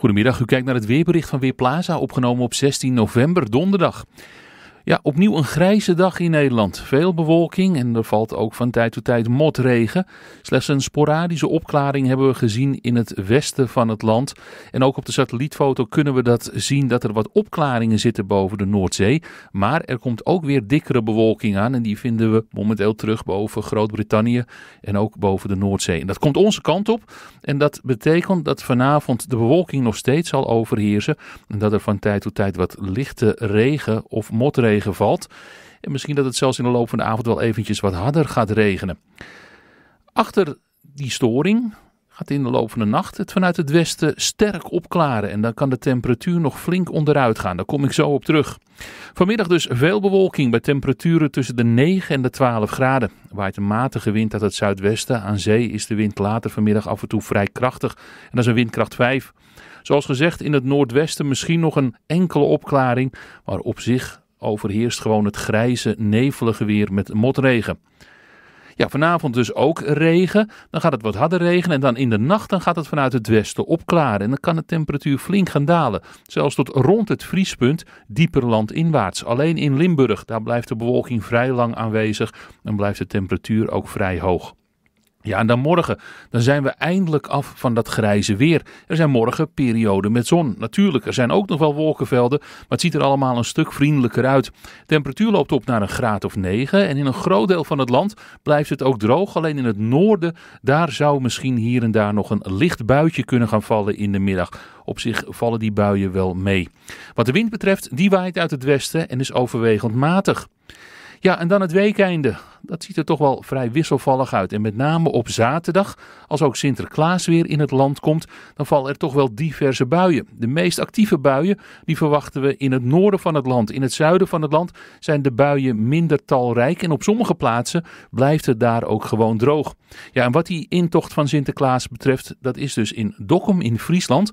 Goedemiddag, u kijkt naar het weerbericht van Weerplaza, opgenomen op 16 november, donderdag. Ja, opnieuw een grijze dag in Nederland. Veel bewolking en er valt ook van tijd tot tijd motregen. Slechts een sporadische opklaring hebben we gezien in het westen van het land. En ook op de satellietfoto kunnen we dat zien dat er wat opklaringen zitten boven de Noordzee. Maar er komt ook weer dikkere bewolking aan en die vinden we momenteel terug boven Groot-Brittannië en ook boven de Noordzee. En dat komt onze kant op en dat betekent dat vanavond de bewolking nog steeds zal overheersen en dat er van tijd tot tijd wat lichte regen of motregen tegenvalt. En misschien dat het zelfs in de loop van de avond wel eventjes wat harder gaat regenen. Achter die storing gaat in de loop van de nacht het vanuit het westen sterk opklaren. En dan kan de temperatuur nog flink onderuit gaan. Daar kom ik zo op terug. Vanmiddag dus veel bewolking bij temperaturen tussen de 9 en de 12 graden. Waait een matige wind uit het zuidwesten. Aan zee is de wind later vanmiddag af en toe vrij krachtig. En dat is een windkracht 5. Zoals gezegd, in het noordwesten misschien nog een enkele opklaring. Maar op zich overheerst gewoon het grijze, nevelige weer met motregen. Ja, vanavond dus ook regen. Dan gaat het wat harder regenen. En dan in de nacht dan gaat het vanuit het westen opklaren. En dan kan de temperatuur flink gaan dalen. Zelfs tot rond het vriespunt, dieper landinwaarts. Alleen in Limburg, daar blijft de bewolking vrij lang aanwezig. En blijft de temperatuur ook vrij hoog. Ja, en dan morgen, dan zijn we eindelijk af van dat grijze weer. Er zijn morgen perioden met zon. Natuurlijk, er zijn ook nog wel wolkenvelden, maar het ziet er allemaal een stuk vriendelijker uit. De temperatuur loopt op naar een graad of 9 en in een groot deel van het land blijft het ook droog. Alleen in het noorden, daar zou misschien hier en daar nog een licht buitje kunnen gaan vallen in de middag. Op zich vallen die buien wel mee. Wat de wind betreft, die waait uit het westen en is overwegend matig. Ja, en dan het weekende dat ziet er toch wel vrij wisselvallig uit. En met name op zaterdag, als ook Sinterklaas weer in het land komt, dan vallen er toch wel diverse buien. De meest actieve buien, die verwachten we in het noorden van het land. In het zuiden van het land zijn de buien minder talrijk en op sommige plaatsen blijft het daar ook gewoon droog. Ja, en wat die intocht van Sinterklaas betreft, dat is dus in Dokkum in Friesland.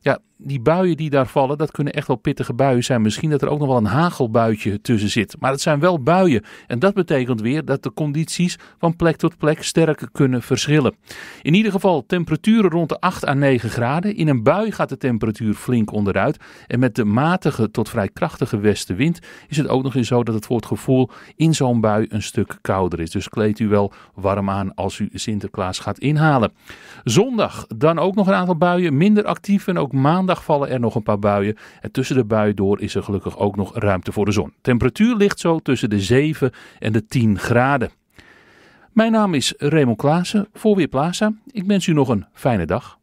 Ja, die buien die daar vallen, dat kunnen echt wel pittige buien zijn. Misschien dat er ook nog wel een hagelbuitje tussen zit. Maar het zijn wel buien. En dat betekent weer dat de condities van plek tot plek sterk kunnen verschillen. In ieder geval temperaturen rond de 8 à 9 graden. In een bui gaat de temperatuur flink onderuit. En met de matige tot vrij krachtige westenwind is het ook nog eens zo dat het voor het gevoel in zo'n bui een stuk kouder is. Dus kleed u wel warm aan als u Sinterklaas gaat inhalen. Zondag dan ook nog een aantal buien, minder actief en ook maandag vallen er nog een paar buien. En tussen de buien door is er gelukkig ook nog ruimte voor de zon. Temperatuur ligt zo tussen de 7 en de 10 graden. Mijn naam is Raymond Klaassen voor Weerplaza. Ik wens u nog een fijne dag.